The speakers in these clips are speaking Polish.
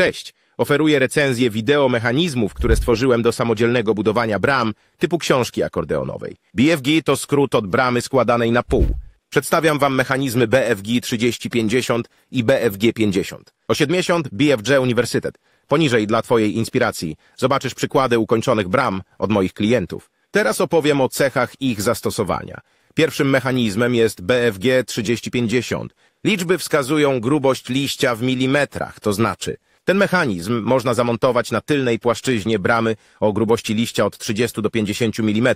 Cześć! Oferuję recenzję wideo mechanizmów, które stworzyłem do samodzielnego budowania bram typu książki akordeonowej. BFG to skrót od bramy składanej na pół. Przedstawiam Wam mechanizmy BFG 3050 i BFG 50. O 70 BFG Uniwersytet. Poniżej dla Twojej inspiracji zobaczysz przykłady ukończonych bram od moich klientów. Teraz opowiem o cechach ich zastosowania. Pierwszym mechanizmem jest BFG 3050. Liczby wskazują grubość liścia w milimetrach, to znaczy ten mechanizm można zamontować na tylnej płaszczyźnie bramy o grubości liścia od 30 do 50 mm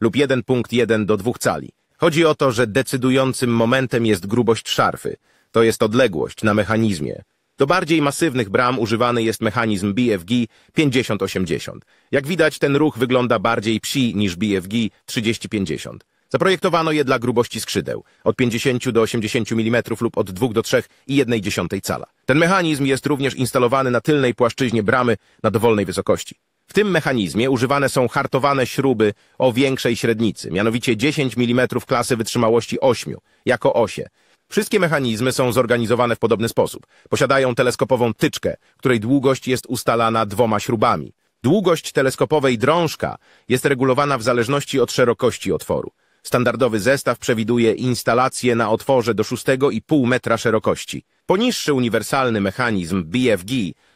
lub 1.1 do 2 cali. Chodzi o to, że decydującym momentem jest grubość szarfy, to jest odległość na mechanizmie. Do bardziej masywnych bram używany jest mechanizm BFG 5080. Jak widać, ten ruch wygląda bardziej psi niż BFG 3050. Zaprojektowano je dla grubości skrzydeł, od 50 do 80 mm lub od 2 do 3 i 1/10 cala. Ten mechanizm jest również instalowany na tylnej płaszczyźnie bramy na dowolnej wysokości. W tym mechanizmie używane są hartowane śruby o większej średnicy, mianowicie 10 mm klasy wytrzymałości 8, jako osie. Wszystkie mechanizmy są zorganizowane w podobny sposób. Posiadają teleskopową tyczkę, której długość jest ustalana dwoma śrubami. Długość teleskopowej drążka jest regulowana w zależności od szerokości otworu. Standardowy zestaw przewiduje instalację na otworze do 6,5 metra szerokości. Poniższy uniwersalny mechanizm BFG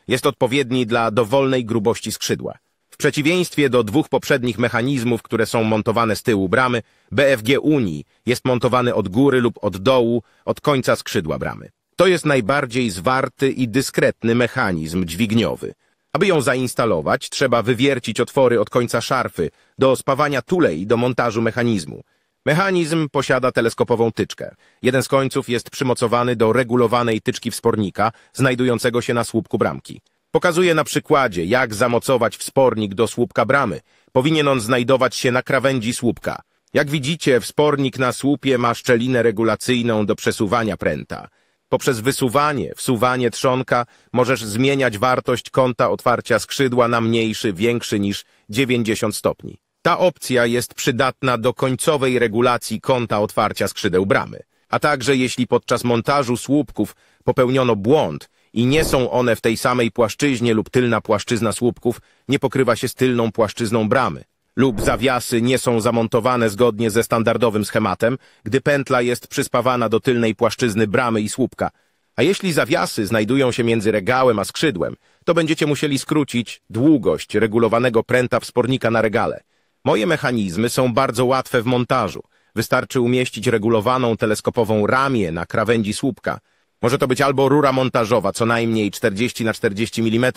jest odpowiedni dla dowolnej grubości skrzydła. W przeciwieństwie do dwóch poprzednich mechanizmów, które są montowane z tyłu bramy, BFG Unii jest montowany od góry lub od dołu, od końca skrzydła bramy. To jest najbardziej zwarty i dyskretny mechanizm dźwigniowy. Aby ją zainstalować, trzeba wywiercić otwory od końca szarfy do spawania tulej do montażu mechanizmu. Mechanizm posiada teleskopową tyczkę. Jeden z końców jest przymocowany do regulowanej tyczki wspornika, znajdującego się na słupku bramki. Pokazuje na przykładzie, jak zamocować wspornik do słupka bramy. Powinien on znajdować się na krawędzi słupka. Jak widzicie, wspornik na słupie ma szczelinę regulacyjną do przesuwania pręta. Poprzez wysuwanie, wsuwanie trzonka możesz zmieniać wartość kąta otwarcia skrzydła na mniejszy, większy niż 90 stopni. Ta opcja jest przydatna do końcowej regulacji kąta otwarcia skrzydeł bramy, a także jeśli podczas montażu słupków popełniono błąd i nie są one w tej samej płaszczyźnie lub tylna płaszczyzna słupków nie pokrywa się z tylną płaszczyzną bramy lub zawiasy nie są zamontowane zgodnie ze standardowym schematem, gdy pętla jest przyspawana do tylnej płaszczyzny bramy i słupka. A jeśli zawiasy znajdują się między regałem a skrzydłem, to będziecie musieli skrócić długość regulowanego pręta wspornika na regale. Moje mechanizmy są bardzo łatwe w montażu. Wystarczy umieścić regulowaną teleskopową ramię na krawędzi słupka. Może to być albo rura montażowa, co najmniej 40 na 40 mm,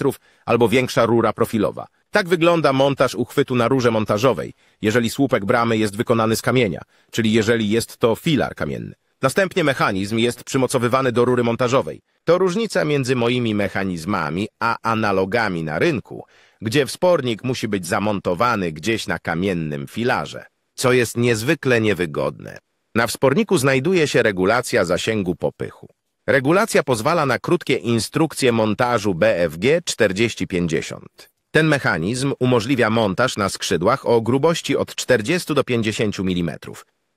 albo większa rura profilowa. Tak wygląda montaż uchwytu na rurze montażowej, jeżeli słupek bramy jest wykonany z kamienia, czyli jeżeli jest to filar kamienny. Następnie mechanizm jest przymocowywany do rury montażowej. To różnica między moimi mechanizmami a analogami na rynku, gdzie wspornik musi być zamontowany gdzieś na kamiennym filarze, co jest niezwykle niewygodne. Na wsporniku znajduje się regulacja zasięgu popychu. Regulacja pozwala na krótkie instrukcje montażu BFG 4050. Ten mechanizm umożliwia montaż na skrzydłach o grubości od 40 do 50 mm.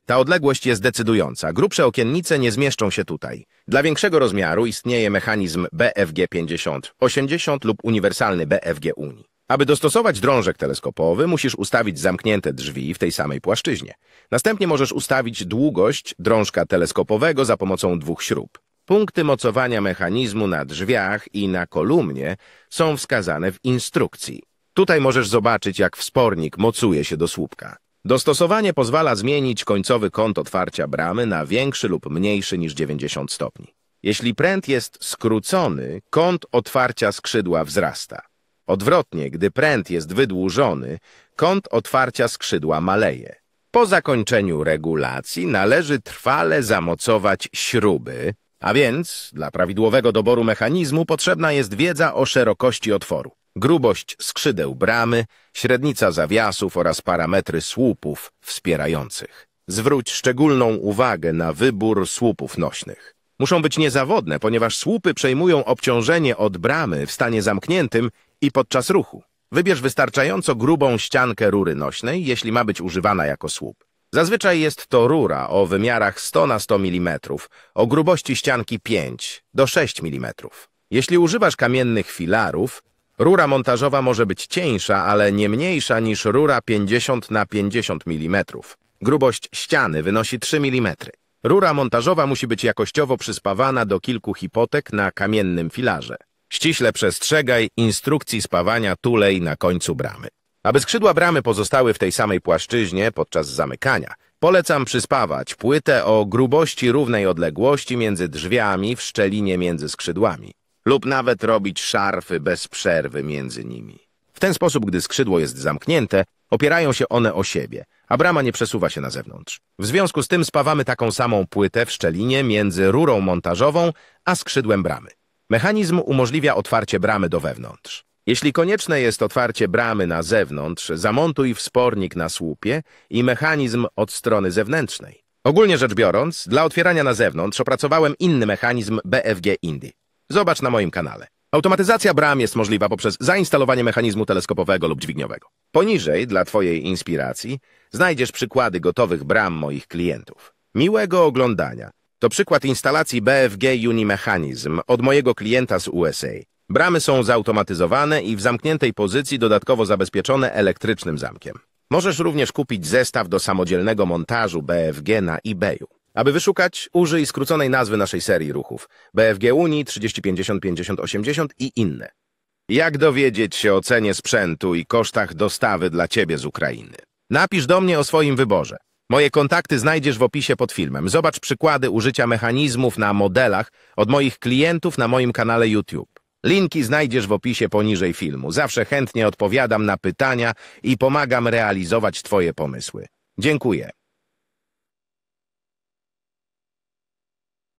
Ta odległość jest decydująca. Grubsze okiennice nie zmieszczą się tutaj. Dla większego rozmiaru istnieje mechanizm BFG-50, 80 lub uniwersalny BFG Unii. Aby dostosować drążek teleskopowy, musisz ustawić zamknięte drzwi w tej samej płaszczyźnie. Następnie możesz ustawić długość drążka teleskopowego za pomocą dwóch śrub. Punkty mocowania mechanizmu na drzwiach i na kolumnie są wskazane w instrukcji. Tutaj możesz zobaczyć, jak wspornik mocuje się do słupka. Dostosowanie pozwala zmienić końcowy kąt otwarcia bramy na większy lub mniejszy niż 90 stopni. Jeśli pręt jest skrócony, kąt otwarcia skrzydła wzrasta. Odwrotnie, gdy pręt jest wydłużony, kąt otwarcia skrzydła maleje. Po zakończeniu regulacji należy trwale zamocować śruby, a więc dla prawidłowego doboru mechanizmu potrzebna jest wiedza o szerokości otworu grubość skrzydeł bramy, średnica zawiasów oraz parametry słupów wspierających. Zwróć szczególną uwagę na wybór słupów nośnych. Muszą być niezawodne, ponieważ słupy przejmują obciążenie od bramy w stanie zamkniętym i podczas ruchu. Wybierz wystarczająco grubą ściankę rury nośnej, jeśli ma być używana jako słup. Zazwyczaj jest to rura o wymiarach 100 na 100 mm, o grubości ścianki 5 do 6 mm. Jeśli używasz kamiennych filarów, Rura montażowa może być cieńsza, ale nie mniejsza niż rura 50 na 50 mm. Grubość ściany wynosi 3 mm. Rura montażowa musi być jakościowo przyspawana do kilku hipotek na kamiennym filarze. Ściśle przestrzegaj instrukcji spawania tulej na końcu bramy. Aby skrzydła bramy pozostały w tej samej płaszczyźnie podczas zamykania, polecam przyspawać płytę o grubości równej odległości między drzwiami w szczelinie między skrzydłami lub nawet robić szarfy bez przerwy między nimi. W ten sposób, gdy skrzydło jest zamknięte, opierają się one o siebie, a brama nie przesuwa się na zewnątrz. W związku z tym spawamy taką samą płytę w szczelinie między rurą montażową a skrzydłem bramy. Mechanizm umożliwia otwarcie bramy do wewnątrz. Jeśli konieczne jest otwarcie bramy na zewnątrz, zamontuj wspornik na słupie i mechanizm od strony zewnętrznej. Ogólnie rzecz biorąc, dla otwierania na zewnątrz opracowałem inny mechanizm BFG Indy. Zobacz na moim kanale. Automatyzacja bram jest możliwa poprzez zainstalowanie mechanizmu teleskopowego lub dźwigniowego. Poniżej, dla Twojej inspiracji, znajdziesz przykłady gotowych bram moich klientów. Miłego oglądania. To przykład instalacji BFG Unimechanism od mojego klienta z USA. Bramy są zautomatyzowane i w zamkniętej pozycji dodatkowo zabezpieczone elektrycznym zamkiem. Możesz również kupić zestaw do samodzielnego montażu BFG na eBayu. Aby wyszukać, użyj skróconej nazwy naszej serii ruchów BFG Unii 3050 50 80 i inne. Jak dowiedzieć się o cenie sprzętu i kosztach dostawy dla Ciebie z Ukrainy? Napisz do mnie o swoim wyborze. Moje kontakty znajdziesz w opisie pod filmem. Zobacz przykłady użycia mechanizmów na modelach od moich klientów na moim kanale YouTube. Linki znajdziesz w opisie poniżej filmu. Zawsze chętnie odpowiadam na pytania i pomagam realizować Twoje pomysły. Dziękuję.